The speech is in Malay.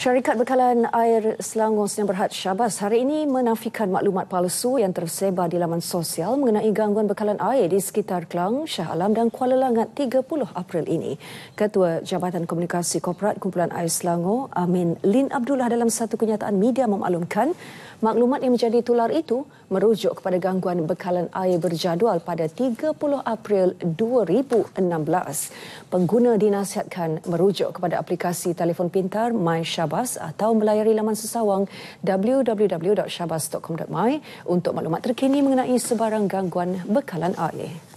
Syarikat Bekalan Air Selangor Sdn Bhd Shahbaz hari ini menafikan maklumat palsu yang tersebar di laman sosial mengenai gangguan bekalan air di sekitar Kelang, Shah Alam dan Kuala Langat 30 April ini. Ketua Jabatan Komunikasi Korporat Kumpulan Air Selangor, Amin Lin Abdullah dalam satu kenyataan media memaklumkan Maklumat yang menjadi tular itu merujuk kepada gangguan bekalan air berjadual pada 30 April 2016. Pengguna dinasihatkan merujuk kepada aplikasi telefon pintar MySyabas atau melayari laman sesawang www.syabas.com.my untuk maklumat terkini mengenai sebarang gangguan bekalan air.